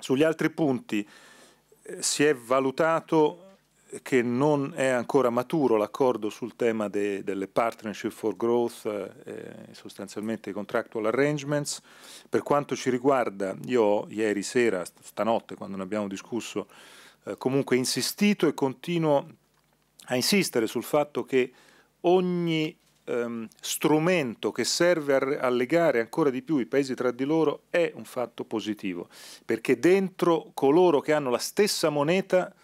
Sugli altri punti eh, si è valutato che non è ancora maturo l'accordo sul tema de, delle partnership for growth, eh, eh sostanzialmente i contractual arrangements. Per quanto ci riguarda, io ieri sera, stanotte, quando ne abbiamo discusso, eh, comunque insistito e continuo a insistere sul fatto che ogni ehm, strumento che serve a, a legare ancora di più i paesi tra di loro è un fatto positivo, perché dentro coloro che hanno la stessa moneta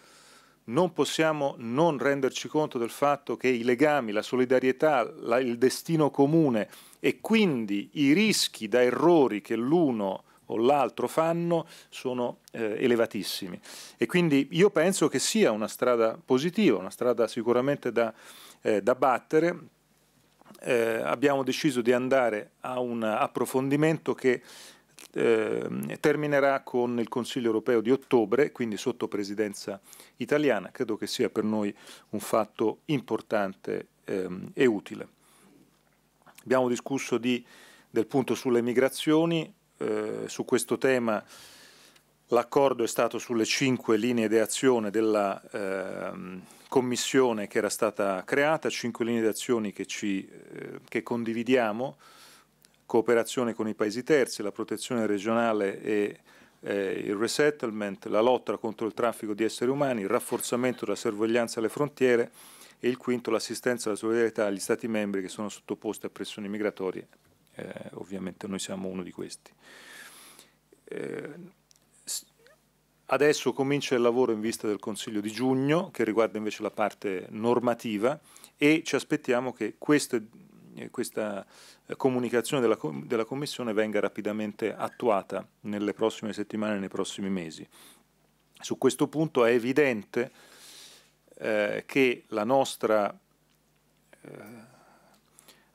non possiamo non renderci conto del fatto che i legami, la solidarietà, la, il destino comune e quindi i rischi da errori che l'uno o l'altro fanno sono eh, elevatissimi. E quindi io penso che sia una strada positiva, una strada sicuramente da, eh, da battere eh, abbiamo deciso di andare a un approfondimento che eh, terminerà con il Consiglio europeo di ottobre, quindi sotto presidenza italiana. Credo che sia per noi un fatto importante ehm, e utile. Abbiamo discusso di, del punto sulle migrazioni, eh, su questo tema L'accordo è stato sulle cinque linee di azione della eh, commissione che era stata creata, cinque linee di azione che, ci, eh, che condividiamo, cooperazione con i paesi terzi, la protezione regionale e eh, il resettlement, la lotta contro il traffico di esseri umani, il rafforzamento della sorveglianza alle frontiere e il quinto l'assistenza e la solidarietà agli Stati membri che sono sottoposti a pressioni migratorie. Eh, ovviamente noi siamo uno di questi eh, Adesso comincia il lavoro in vista del Consiglio di giugno, che riguarda invece la parte normativa e ci aspettiamo che queste, eh, questa eh, comunicazione della, della Commissione venga rapidamente attuata nelle prossime settimane, nei prossimi mesi. Su questo punto è evidente eh, che la nostra eh,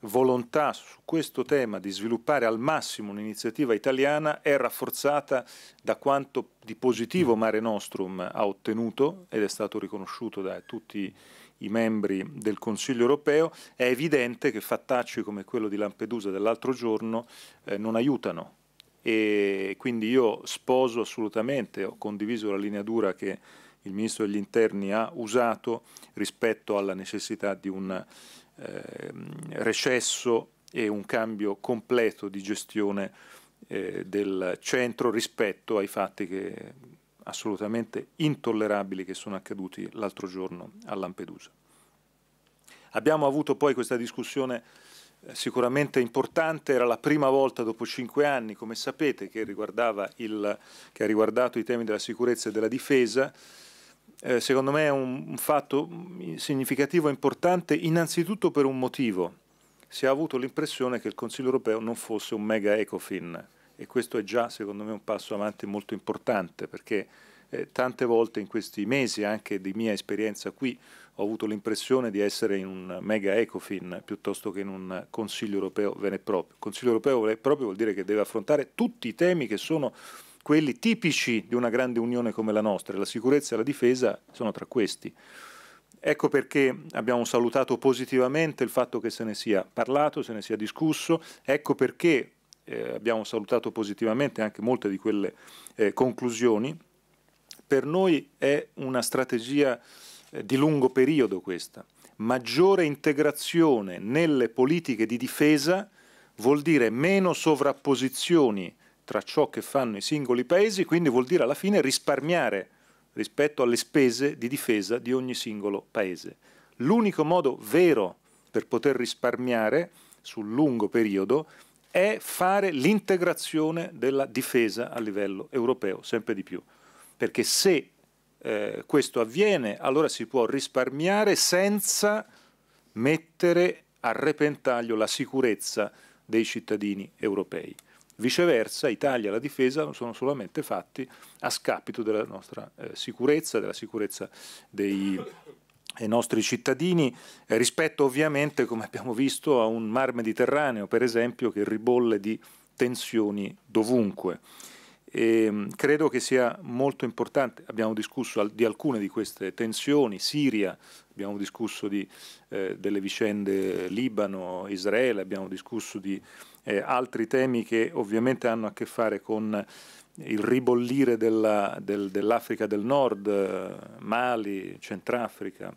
volontà su questo tema di sviluppare al massimo un'iniziativa italiana è rafforzata da quanto di positivo Mare Nostrum ha ottenuto ed è stato riconosciuto da tutti i membri del Consiglio europeo, è evidente che fattacci come quello di Lampedusa dell'altro giorno eh, non aiutano. E quindi io sposo assolutamente, ho condiviso la linea dura che il Ministro degli Interni ha usato rispetto alla necessità di un Ehm, recesso e un cambio completo di gestione eh, del centro rispetto ai fatti che, assolutamente intollerabili che sono accaduti l'altro giorno a Lampedusa. Abbiamo avuto poi questa discussione eh, sicuramente importante, era la prima volta dopo cinque anni, come sapete, che, il, che ha riguardato i temi della sicurezza e della difesa eh, secondo me è un, un fatto mm, significativo e importante innanzitutto per un motivo. Si è avuto l'impressione che il Consiglio europeo non fosse un mega ecofin e questo è già secondo me un passo avanti molto importante perché eh, tante volte in questi mesi anche di mia esperienza qui ho avuto l'impressione di essere in un mega ecofin piuttosto che in un Consiglio europeo vero e proprio. Consiglio europeo vero e proprio vuol dire che deve affrontare tutti i temi che sono quelli tipici di una grande unione come la nostra, la sicurezza e la difesa sono tra questi. Ecco perché abbiamo salutato positivamente il fatto che se ne sia parlato, se ne sia discusso, ecco perché eh, abbiamo salutato positivamente anche molte di quelle eh, conclusioni. Per noi è una strategia eh, di lungo periodo questa. Maggiore integrazione nelle politiche di difesa vuol dire meno sovrapposizioni tra ciò che fanno i singoli paesi, quindi vuol dire alla fine risparmiare rispetto alle spese di difesa di ogni singolo paese. L'unico modo vero per poter risparmiare sul lungo periodo è fare l'integrazione della difesa a livello europeo, sempre di più. Perché se eh, questo avviene, allora si può risparmiare senza mettere a repentaglio la sicurezza dei cittadini europei. Viceversa, Italia e la difesa sono solamente fatti a scapito della nostra eh, sicurezza, della sicurezza dei, ai nostri cittadini eh, rispetto ovviamente, come abbiamo visto, a un mar Mediterraneo, per esempio, che ribolle di tensioni dovunque. E ehm, credo che sia molto importante, abbiamo discusso di alcune di queste tensioni, Siria, abbiamo discusso di, eh, delle vicende Libano, Israele, abbiamo discusso di eh, altri temi che ovviamente hanno a che fare con il ribollire dell'Africa del, dell del Nord, Mali, Centrafrica.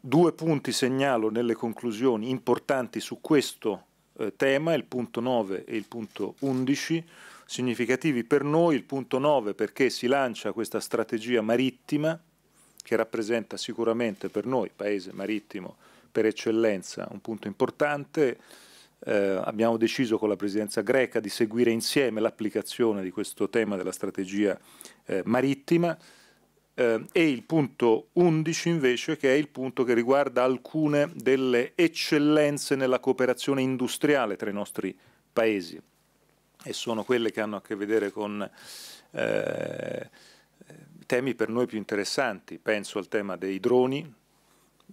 Due punti segnalo nelle conclusioni importanti su questo eh, tema, il punto 9 e il punto 11, significativi per noi, il punto 9 perché si lancia questa strategia marittima che rappresenta sicuramente per noi, paese marittimo per eccellenza, un punto importante. Eh, abbiamo deciso con la presidenza greca di seguire insieme l'applicazione di questo tema della strategia eh, marittima eh, e il punto 11 invece che è il punto che riguarda alcune delle eccellenze nella cooperazione industriale tra i nostri paesi e sono quelle che hanno a che vedere con eh, temi per noi più interessanti, penso al tema dei droni,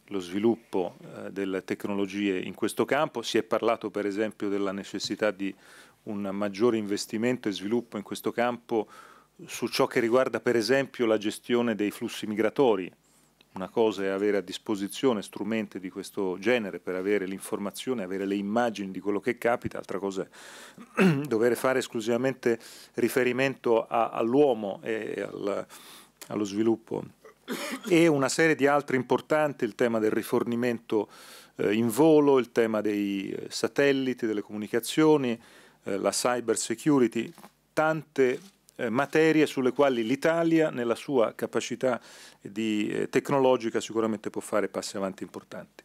lo sviluppo eh, delle tecnologie in questo campo, si è parlato per esempio della necessità di un maggiore investimento e sviluppo in questo campo su ciò che riguarda per esempio la gestione dei flussi migratori. Una cosa è avere a disposizione strumenti di questo genere per avere l'informazione, avere le immagini di quello che capita, altra cosa è dover fare esclusivamente riferimento all'uomo e al, allo sviluppo. E una serie di altri importanti, il tema del rifornimento eh, in volo, il tema dei eh, satelliti, delle comunicazioni, eh, la cyber security, tante eh, materie sulle quali l'Italia nella sua capacità di, eh, tecnologica sicuramente può fare passi avanti importanti.